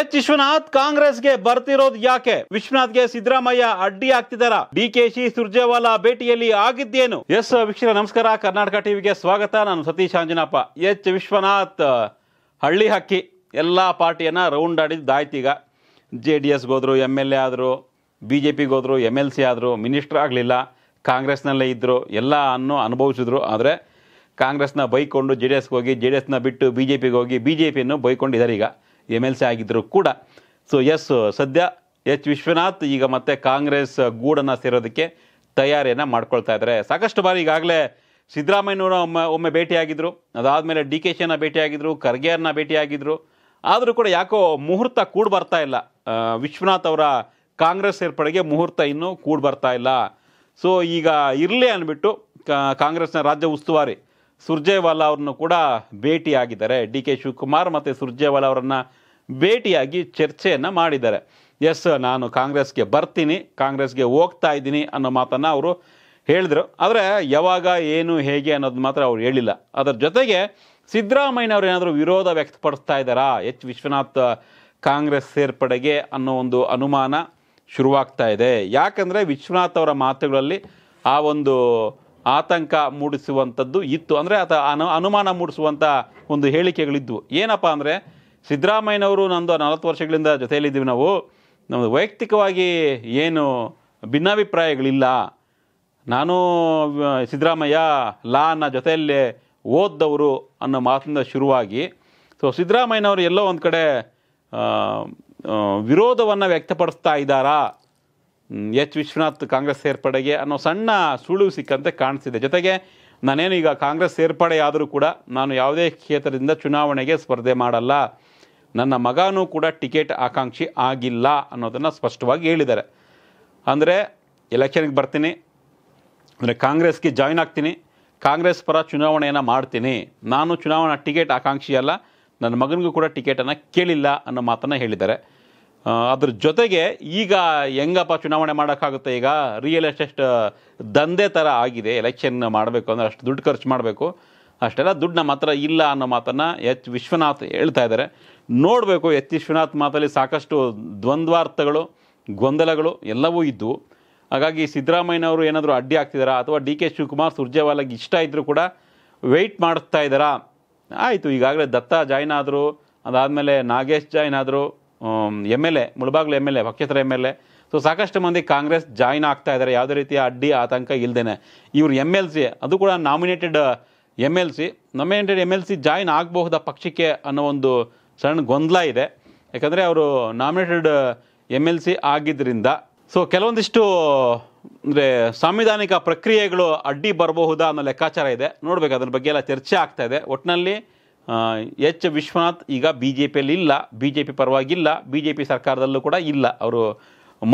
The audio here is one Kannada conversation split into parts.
ಎಚ್ ವಿಶ್ವನಾಥ್ ಕಾಂಗ್ರೆಸ್ಗೆ ಬರ್ತಿರೋದು ಯಾಕೆ ವಿಶ್ವನಾಥ್ಗೆ ಸಿದ್ದರಾಮಯ್ಯ ಅಡ್ಡಿ ಆಗ್ತಿದಾರ ಶಿ ಸುರ್ಜೇವಾಲಾ ಭೇಟಿಯಲ್ಲಿ ಆಗಿದ್ದೇನು ಎಸ್ ವೀಕ್ಷಕ ನಮಸ್ಕಾರ ಕರ್ನಾಟಕ ಟಿವಿಗೆ ಸ್ವಾಗತ ನಾನು ಸತೀಶ್ ಆಂಜನಪ್ಪ ಎಚ್ ವಿಶ್ವನಾಥ್ ಹಳ್ಳಿ ಹಕ್ಕಿ ಎಲ್ಲ ಪಾರ್ಟಿಯನ್ನ ರೌಂಡ್ ಈಗ ಜೆ ಡಿ ಎಸ್ಗೆ ಹೋದ್ರು ಎಮ್ ಎಲ್ ಎ ಆದರು ಬಿ ಜೆ ಪಿಗೆ ಎಮ್ ಎಲ್ ಸಿ ಆದರು ಮಿನಿಸ್ಟ್ರ್ ಆಗಲಿಲ್ಲ ಕಾಂಗ್ರೆಸ್ನಲ್ಲೇ ಇದ್ದರು ಎಲ್ಲ ಅನ್ನು ಅನುಭವಿಸಿದ್ರು ಆದರೆ ಕಾಂಗ್ರೆಸ್ನ ಬೈಕೊಂಡು ಜೆ ಡಿ ಎಸ್ಗೆ ಹೋಗಿ ಜೆ ಡಿ ಎಸ್ನ ಬಿಟ್ಟು ಬಿ ಜೆ ಪಿಗೆ ಹೋಗಿ ಬಿ ಜೆ ಪಿಯನ್ನು ಬೈಕೊಂಡಿದ್ದಾರೆ ಈಗ ಎಮ್ ಎಲ್ ಸಿ ಆಗಿದ್ದರೂ ಕೂಡ ಸೊ ಎಸ್ ಸದ್ಯ ಎಚ್ ವಿಶ್ವನಾಥ್ ಈಗ ಮತ್ತೆ ಕಾಂಗ್ರೆಸ್ ಗೂಡನ್ನು ಸೇರೋದಕ್ಕೆ ತಯಾರಿಯನ್ನು ಮಾಡ್ಕೊಳ್ತಾ ಇದ್ದಾರೆ ಸಾಕಷ್ಟು ಬಾರಿ ಈಗಾಗಲೇ ಸಿದ್ದರಾಮಯ್ಯನವರು ಒಮ್ಮೆ ಒಮ್ಮೆ ಭೇಟಿಯಾಗಿದ್ದರು ಅದಾದಮೇಲೆ ಡಿ ಕೆ ಶಿಯನ್ನು ಭೇಟಿಯಾಗಿದ್ದರು ಖರ್ಗೆಯನ್ನು ಭೇಟಿಯಾಗಿದ್ದರು ಆದರೂ ಕೂಡ ಯಾಕೋ ಮುಹೂರ್ತ ಕೂಡ ಬರ್ತಾ ಇಲ್ಲ ವಿಶ್ವನಾಥ್ ಅವರ ಕಾಂಗ್ರೆಸ್ ಸೇರ್ಪಡೆಗೆ ಮುಹೂರ್ತ ಇನ್ನೂ ಕೂಡಿ ಬರ್ತಾ ಇಲ್ಲ ಸೊ ಈಗ ಇರಲಿ ಅಂದ್ಬಿಟ್ಟು ಕಾಂಗ್ರೆಸ್ನ ರಾಜ್ಯ ಉಸ್ತುವಾರಿ ಸುರ್ಜೇವಾಲಾ ಅವ್ರನ್ನು ಕೂಡ ಭೇಟಿಯಾಗಿದ್ದಾರೆ ಡಿ ಕೆ ಶಿವಕುಮಾರ್ ಮತ್ತು ಸುರ್ಜೇವಾಲಾ ಅವರನ್ನು ಭೇಟಿಯಾಗಿ ಚರ್ಚೆಯನ್ನು ಮಾಡಿದ್ದಾರೆ ಎಸ್ ನಾನು ಕಾಂಗ್ರೆಸ್ಗೆ ಬರ್ತೀನಿ ಕಾಂಗ್ರೆಸ್ಗೆ ಹೋಗ್ತಾ ಇದ್ದೀನಿ ಅನ್ನೋ ಮಾತನ್ನು ಅವರು ಹೇಳಿದರು ಆದರೆ ಯಾವಾಗ ಏನು ಹೇಗೆ ಅನ್ನೋದು ಮಾತ್ರ ಅವ್ರು ಹೇಳಿಲ್ಲ ಅದರ ಜೊತೆಗೆ ಸಿದ್ದರಾಮಯ್ಯನವರು ಏನಾದರೂ ವಿರೋಧ ವ್ಯಕ್ತಪಡಿಸ್ತಾ ಇದ್ದಾರಾ ಎಚ್ ವಿಶ್ವನಾಥ್ ಕಾಂಗ್ರೆಸ್ ಸೇರ್ಪಡೆಗೆ ಅನ್ನೋ ಒಂದು ಅನುಮಾನ ಶುರುವಾಗ್ತಾ ಇದೆ ಯಾಕಂದರೆ ವಿಶ್ವನಾಥ್ ಅವರ ಮಾತುಗಳಲ್ಲಿ ಆ ಒಂದು ಆತಂಕ ಮೂಡಿಸುವಂಥದ್ದು ಇತ್ತು ಅಂದರೆ ಆತ ಅನು ಅನುಮಾನ ಮೂಡಿಸುವಂಥ ಒಂದು ಹೇಳಿಕೆಗಳಿದ್ವು ಏನಪ್ಪ ಅಂದರೆ ಸಿದ್ದರಾಮಯ್ಯನವರು ನಂದು ನಲವತ್ತು ವರ್ಷಗಳಿಂದ ಜೊತೆಯಲ್ಲಿದ್ದೀವಿ ನಾವು ನಮ್ಮದು ವೈಯಕ್ತಿಕವಾಗಿ ಏನು ಭಿನ್ನಾಭಿಪ್ರಾಯಗಳಿಲ್ಲ ನಾನು ಸಿದ್ದರಾಮಯ್ಯ ಲಾ ಅನ್ನ ಜೊತೆಯಲ್ಲೇ ಓದ್ದವರು ಅನ್ನೋ ಮಾತಿಂದ ಶುರುವಾಗಿ ಸೊ ಸಿದ್ದರಾಮಯ್ಯನವರು ಎಲ್ಲೋ ಒಂದು ಕಡೆ ವಿರೋಧವನ್ನು ವ್ಯಕ್ತಪಡಿಸ್ತಾ ಇದ್ದಾರಾ ಎಚ್ ವಿಶ್ವನಾಥ್ ಕಾಂಗ್ರೆಸ್ ಸೇರ್ಪಡೆಗೆ ಅನ್ನೋ ಸಣ್ಣ ಸುಳಿವು ಸಿಕ್ಕಂತೆ ಕಾಣಿಸಿದೆ ಜೊತೆಗೆ ನಾನೇನು ಈಗ ಕಾಂಗ್ರೆಸ್ ಸೇರ್ಪಡೆಯಾದರೂ ಕೂಡ ನಾನು ಯಾವುದೇ ಕ್ಷೇತ್ರದಿಂದ ಚುನಾವಣೆಗೆ ಸ್ಪರ್ಧೆ ಮಾಡಲ್ಲ ನನ್ನ ಮಗನೂ ಕೂಡ ಟಿಕೆಟ್ ಆಕಾಂಕ್ಷಿ ಆಗಿಲ್ಲ ಅನ್ನೋದನ್ನು ಸ್ಪಷ್ಟವಾಗಿ ಹೇಳಿದ್ದಾರೆ ಅಂದರೆ ಎಲೆಕ್ಷನ್ಗೆ ಬರ್ತೀನಿ ಅಂದರೆ ಕಾಂಗ್ರೆಸ್ಗೆ ಜಾಯ್ನ್ ಆಗ್ತೀನಿ ಕಾಂಗ್ರೆಸ್ ಪರ ಚುನಾವಣೆಯನ್ನು ಮಾಡ್ತೀನಿ ನಾನು ಚುನಾವಣಾ ಟಿಕೆಟ್ ಆಕಾಂಕ್ಷಿ ಅಲ್ಲ ನನ್ನ ಮಗನಿಗೂ ಕೂಡ ಟಿಕೆಟನ್ನು ಕೇಳಿಲ್ಲ ಅನ್ನೋ ಮಾತನ್ನು ಹೇಳಿದ್ದಾರೆ ಅದ್ರ ಜೊತೆಗೆ ಈಗ ಹೆಂಗಪ್ಪ ಚುನಾವಣೆ ಮಾಡೋಕ್ಕಾಗುತ್ತೆ ಈಗ ರಿಯಲ್ ಎಸ್ಟೇಟ್ ದಂಧೆ ಥರ ಆಗಿದೆ ಎಲೆಕ್ಷನ್ ಮಾಡಬೇಕು ಅಂದರೆ ಅಷ್ಟು ದುಡ್ಡು ಖರ್ಚು ಮಾಡಬೇಕು ಅಷ್ಟೆಲ್ಲ ದುಡ್ಡು ನಮ್ಮ ಹತ್ರ ಇಲ್ಲ ಅನ್ನೋ ಮಾತನ್ನು ಎಚ್ ವಿಶ್ವನಾಥ್ ಹೇಳ್ತಾ ಇದ್ದಾರೆ ನೋಡಬೇಕು ಎಚ್ ವಿಶ್ವನಾಥ್ ಮಾತಲ್ಲಿ ಸಾಕಷ್ಟು ದ್ವಂದ್ವಾರ್ಥಗಳು ಗೊಂದಲಗಳು ಎಲ್ಲವೂ ಇದ್ದವು ಹಾಗಾಗಿ ಸಿದ್ದರಾಮಯ್ಯನವರು ಏನಾದರೂ ಅಡ್ಡಿ ಆಗ್ತಿದ್ದಾರಾ ಅಥವಾ ಡಿ ಕೆ ಶಿವಕುಮಾರ್ ಸುರ್ಜೇವಾಲಾಗೆ ಇಷ್ಟ ಇದ್ದರೂ ಕೂಡ ವೆಯ್ಟ್ ಮಾಡಿಸ್ತಾ ಇದ್ದಾರಾ ಆಯಿತು ಈಗಾಗಲೇ ದತ್ತ ಜಾಯ್ನ್ ಆದರು ಅದಾದಮೇಲೆ ನಾಗೇಶ್ ಜಾಯ್ನ್ ಆದರು M L A Mulbagal M L A ಪಕ್ಷೇತರ ಎಮ್ ಎಲ್ ಎ ಸೊ ಸಾಕಷ್ಟು ಮಂದಿ ಕಾಂಗ್ರೆಸ್ ಜಾಯಿನ್ ಆಗ್ತಾ ಇದ್ದಾರೆ ಯಾವುದೇ ರೀತಿಯ ಅಡ್ಡಿ ಆತಂಕ ಇಲ್ಲದೇನೆ ಇವರು ಎಮ್ ಎಲ್ ಸಿ ಅದು ಕೂಡ nominated M L C nominated M L C join ಆಗಬಹುದಾ ಪಕ್ಷಕ್ಕೆ ಅನ್ನೋ ಒಂದು ಸಣ್ಣ ಗೊಂದಲ ಇದೆ ಯಾಕಂದರೆ ಅವರು ನಾಮಿನೇಟೆಡ್ ಎಮ್ ಎಲ್ ಸಿ ಆಗಿದ್ದರಿಂದ ಸೊ ಕೆಲವೊಂದಿಷ್ಟು ಅಂದರೆ ಸಾಂವಿಧಾನಿಕ ಪ್ರಕ್ರಿಯೆಗಳು ಅಡ್ಡಿ ಬರಬಹುದಾ ಅನ್ನೋ ಲೆಕ್ಕಾಚಾರ ಇದೆ ನೋಡಬೇಕು ಅದ್ರ ಬಗ್ಗೆ ಎಲ್ಲ ಚರ್ಚೆ ಆಗ್ತಾ ಇದೆ ಒಟ್ಟಿನಲ್ಲಿ ಎಚ್ ವಿಶ್ವನಾಥ್ ಈಗ ಬಿ ಜೆ ಪಿಯಲ್ಲಿ ಇಲ್ಲ ಬಿ ಜೆ ಪಿ ಪರವಾಗಿಲ್ಲ ಬಿ ಜೆ ಪಿ ಸರ್ಕಾರದಲ್ಲೂ ಕೂಡ ಇಲ್ಲ ಅವರು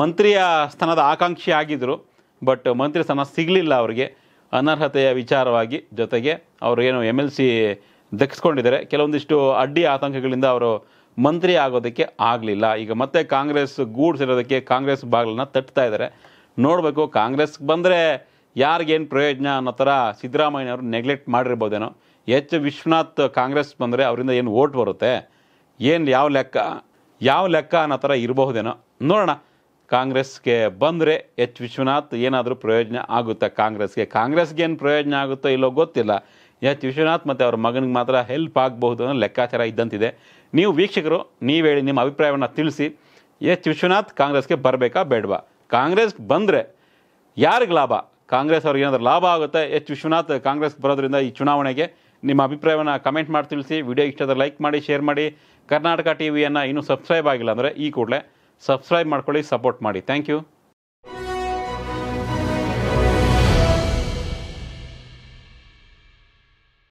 ಮಂತ್ರಿಯ ಸ್ಥಾನದ ಆಕಾಂಕ್ಷಿ ಆಗಿದ್ದರು ಬಟ್ ಮಂತ್ರಿ ಸ್ಥಾನ ಸಿಗಲಿಲ್ಲ ಅವರಿಗೆ ಅನರ್ಹತೆಯ ವಿಚಾರವಾಗಿ ಜೊತೆಗೆ ಅವರು ಏನು ಎಮ್ ಎಲ್ ಸಿ ದಕ್ಕಿಸ್ಕೊಂಡಿದ್ದಾರೆ ಕೆಲವೊಂದಿಷ್ಟು ಅಡ್ಡಿ ಆತಂಕಗಳಿಂದ ಅವರು ಮಂತ್ರಿ ಆಗೋದಕ್ಕೆ ಆಗಲಿಲ್ಲ ಈಗ ಮತ್ತೆ ಕಾಂಗ್ರೆಸ್ ಗೂಡ್ಸಿರೋದಕ್ಕೆ ಕಾಂಗ್ರೆಸ್ ಬಾಗಿಲನ್ನು ತಟ್ತಾ ಇದ್ದಾರೆ ನೋಡಬೇಕು ಕಾಂಗ್ರೆಸ್ಗೆ ಬಂದರೆ ಯಾರಿಗೇನು ಪ್ರಯೋಜನ ಅನ್ನೋ ಥರ ಸಿದ್ದರಾಮಯ್ಯನವರು ನೆಗ್ಲೆಕ್ಟ್ ಮಾಡಿರ್ಬೋದೇನೋ ಎಚ್ ವಿಶ್ವನಾಥ್ ಕಾಂಗ್ರೆಸ್ ಬಂದರೆ ಅವರಿಂದ ಏನು ಓಟ್ ಬರುತ್ತೆ ಏನು ಯಾವ ಲೆಕ್ಕ ಯಾವ ಲೆಕ್ಕ ಅನ್ನೋ ಥರ ಇರಬಹುದೇನೋ ನೋಡೋಣ ಕಾಂಗ್ರೆಸ್ಗೆ ಬಂದರೆ ಎಚ್ ವಿಶ್ವನಾಥ್ ಏನಾದರೂ ಪ್ರಯೋಜನ ಆಗುತ್ತೆ ಕಾಂಗ್ರೆಸ್ಗೆ ಕಾಂಗ್ರೆಸ್ಗೆ ಏನು ಪ್ರಯೋಜನ ಆಗುತ್ತೋ ಇಲ್ಲೋ ಗೊತ್ತಿಲ್ಲ ಎಚ್ ವಿಶ್ವನಾಥ್ ಮತ್ತು ಅವ್ರ ಮಗನಿಗೆ ಮಾತ್ರ ಹೆಲ್ಪ್ ಆಗಬಹುದು ಅನ್ನೋ ಲೆಕ್ಕಾಚಾರ ಇದ್ದಂತಿದೆ ನೀವು ವೀಕ್ಷಕರು ನೀವು ಹೇಳಿ ನಿಮ್ಮ ಅಭಿಪ್ರಾಯವನ್ನು ತಿಳಿಸಿ ಎಚ್ ವಿಶ್ವನಾಥ್ ಕಾಂಗ್ರೆಸ್ಗೆ ಬರಬೇಕಾ ಬೇಡವಾ ಕಾಂಗ್ರೆಸ್ ಬಂದರೆ ಯಾರಿಗೆ ಲಾಭ ಕಾಂಗ್ರೆಸ್ ಅವ್ರಿಗೆ ಏನಾದರೂ ಲಾಭ ಆಗುತ್ತೆ ಎಚ್ ವಿಶ್ವನಾಥ್ ಕಾಂಗ್ರೆಸ್ ಬರೋದ್ರಿಂದ ಈ ಚುನಾವಣೆಗೆ ನಿಮ್ಮ ಅಭಿಪ್ರಾಯವನ್ನು ಕಮೆಂಟ್ ಮಾಡಿ ತಿಳಿಸಿ ವಿಡಿಯೋ ಇಷ್ಟದ ಲೈಕ್ ಮಾಡಿ ಶೇರ್ ಮಾಡಿ ಕರ್ನಾಟಕ ಟಿ ವಿಯನ್ನು ಇನ್ನೂ ಸಬ್ಸ್ಕ್ರೈಬ್ ಆಗಿಲ್ಲ ಅಂದರೆ ಈ ಕೂಡಲೇ ಸಬ್ಸ್ಕ್ರೈಬ್ ಮಾಡ್ಕೊಳ್ಳಿ ಸಪೋರ್ಟ್ ಮಾಡಿ ಥ್ಯಾಂಕ್ ಯು